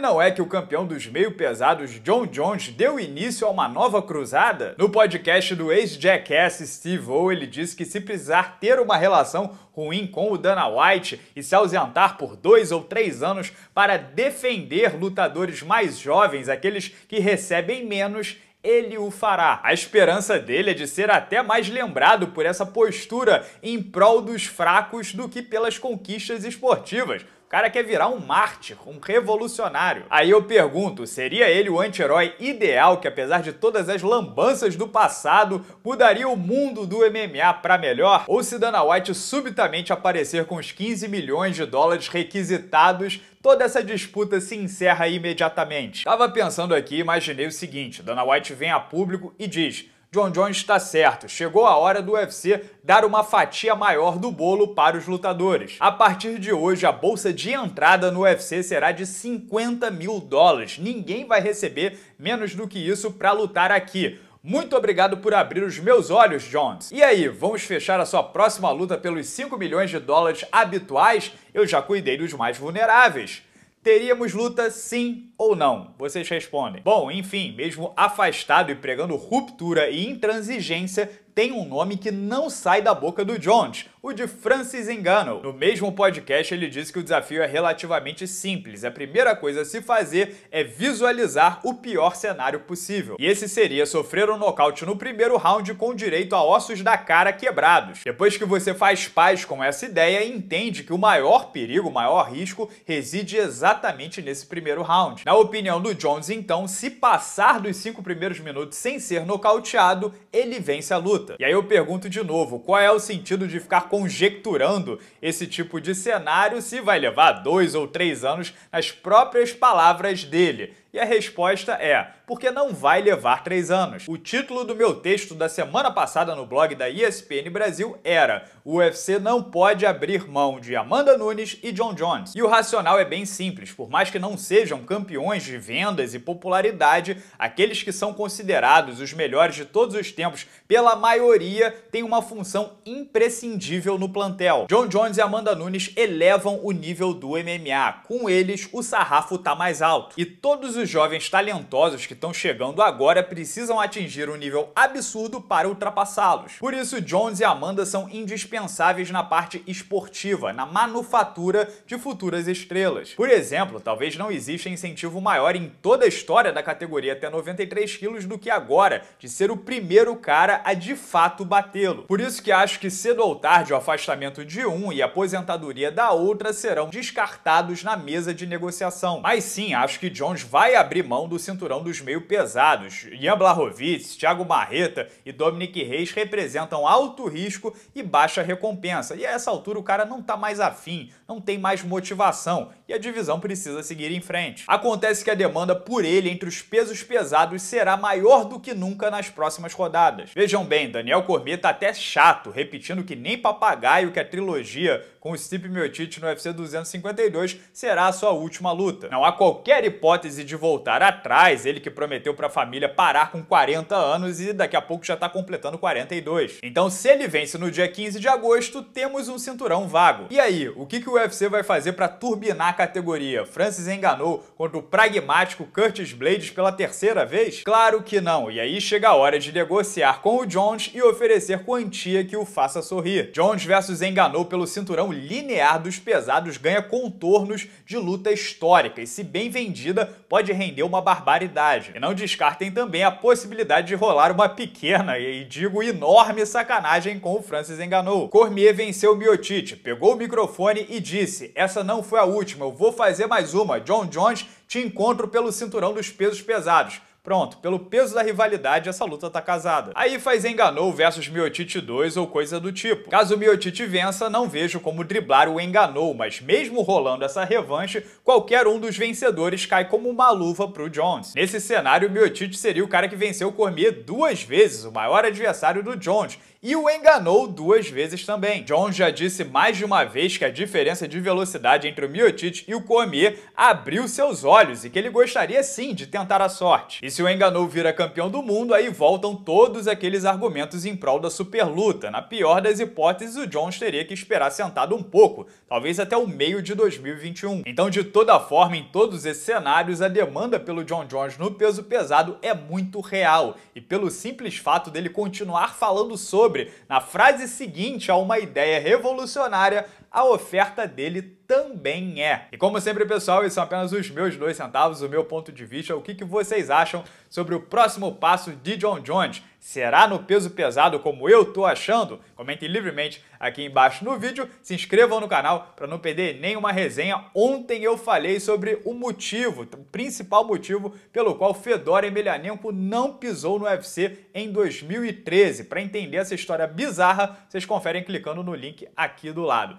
E não é que o campeão dos meio pesados John Jones deu início a uma nova cruzada? No podcast do ex-jackass Steve O, ele disse que se precisar ter uma relação ruim com o Dana White e se ausentar por dois ou três anos para defender lutadores mais jovens, aqueles que recebem menos, ele o fará. A esperança dele é de ser até mais lembrado por essa postura em prol dos fracos do que pelas conquistas esportivas cara quer virar um mártir, um revolucionário. Aí eu pergunto, seria ele o anti-herói ideal que, apesar de todas as lambanças do passado, mudaria o mundo do MMA para melhor? Ou se Dana White subitamente aparecer com os 15 milhões de dólares requisitados toda essa disputa se encerra imediatamente. Tava pensando aqui imaginei o seguinte: Dana White vem a público e diz. John Jones está certo, chegou a hora do UFC dar uma fatia maior do bolo para os lutadores. A partir de hoje, a bolsa de entrada no UFC será de 50 mil dólares. Ninguém vai receber menos do que isso para lutar aqui. Muito obrigado por abrir os meus olhos, Jones. E aí, vamos fechar a sua próxima luta pelos 5 milhões de dólares habituais? Eu já cuidei dos mais vulneráveis. Teríamos luta sim ou não? Vocês respondem. Bom, enfim, mesmo afastado e pregando ruptura e intransigência, tem um nome que não sai da boca do Jones, o de Francis Engano. No mesmo podcast, ele disse que o desafio é relativamente simples. A primeira coisa a se fazer é visualizar o pior cenário possível. E esse seria sofrer um nocaute no primeiro round com direito a ossos da cara quebrados. Depois que você faz paz com essa ideia, entende que o maior perigo, o maior risco, reside exatamente nesse primeiro round. Na opinião do Jones, então, se passar dos cinco primeiros minutos sem ser nocauteado, ele vence a luta. E aí eu pergunto de novo, qual é o sentido de ficar conjecturando esse tipo de cenário se vai levar dois ou três anos nas próprias palavras dele? E a resposta é, porque não vai levar três anos. O título do meu texto da semana passada no blog da ESPN Brasil era O UFC não pode abrir mão de Amanda Nunes e John Jones. E o racional é bem simples, por mais que não sejam campeões de vendas e popularidade, aqueles que são considerados os melhores de todos os tempos pela maioria têm uma função imprescindível no plantel. John Jones e Amanda Nunes elevam o nível do MMA, com eles o sarrafo tá mais alto. E todos os os jovens talentosos que estão chegando agora precisam atingir um nível absurdo para ultrapassá-los. Por isso, Jones e Amanda são indispensáveis na parte esportiva, na manufatura de futuras estrelas. Por exemplo, talvez não exista incentivo maior em toda a história da categoria até 93 quilos do que agora, de ser o primeiro cara a de fato batê-lo. Por isso que acho que cedo ou tarde o afastamento de um e a aposentadoria da outra serão descartados na mesa de negociação. Mas sim, acho que Jones vai vai abrir mão do cinturão dos meio pesados. Ian Blachowicz, Thiago Marreta e Dominic Reis representam alto risco e baixa recompensa. E a essa altura o cara não tá mais afim, não tem mais motivação e a divisão precisa seguir em frente. Acontece que a demanda por ele entre os pesos pesados será maior do que nunca nas próximas rodadas. Vejam bem, Daniel Cormier tá até chato, repetindo que nem papagaio que a trilogia com o Stipe Miocic no UFC 252 será a sua última luta. Não há qualquer hipótese de voltar atrás, ele que prometeu para a família parar com 40 anos e daqui a pouco já está completando 42. Então, se ele vence no dia 15 de agosto, temos um cinturão vago. E aí, o que, que o UFC vai fazer para turbinar a categoria? Francis enganou contra o pragmático Curtis Blades pela terceira vez? Claro que não, e aí chega a hora de negociar com o Jones e oferecer quantia que o faça sorrir. Jones versus enganou pelo cinturão linear dos pesados ganha contornos de luta histórica e se bem vendida pode pode render uma barbaridade. E não descartem também a possibilidade de rolar uma pequena e digo enorme sacanagem com o Francis Enganou. Cormier venceu Miotic, pegou o microfone e disse: "Essa não foi a última, eu vou fazer mais uma. John Jones, te encontro pelo cinturão dos pesos pesados." Pronto, pelo peso da rivalidade, essa luta tá casada. Aí faz Enganou versus Miotite 2 ou coisa do tipo. Caso o Miotite vença, não vejo como driblar o Enganou, mas mesmo rolando essa revanche, qualquer um dos vencedores cai como uma luva pro Jones. Nesse cenário, o Miotite seria o cara que venceu Cormier duas vezes, o maior adversário do Jones, e o enganou duas vezes também. John já disse mais de uma vez que a diferença de velocidade entre o Miotic e o Cormier abriu seus olhos e que ele gostaria sim de tentar a sorte. E se o enganou vira campeão do mundo, aí voltam todos aqueles argumentos em prol da superluta. Na pior das hipóteses, o Jones teria que esperar sentado um pouco, talvez até o meio de 2021. Então, de toda forma, em todos esses cenários, a demanda pelo John Jones no peso pesado é muito real, e pelo simples fato dele continuar falando sobre sobre. Na frase seguinte há uma ideia revolucionária a oferta dele também é. E como sempre, pessoal, esses são apenas os meus dois centavos, o meu ponto de vista, o que, que vocês acham sobre o próximo passo de John Jones. Será no peso pesado como eu tô achando? Comentem livremente aqui embaixo no vídeo, se inscrevam no canal para não perder nenhuma resenha. Ontem eu falei sobre o motivo, o principal motivo pelo qual Fedor Emelianenko não pisou no UFC em 2013. Para entender essa história bizarra, vocês conferem clicando no link aqui do lado.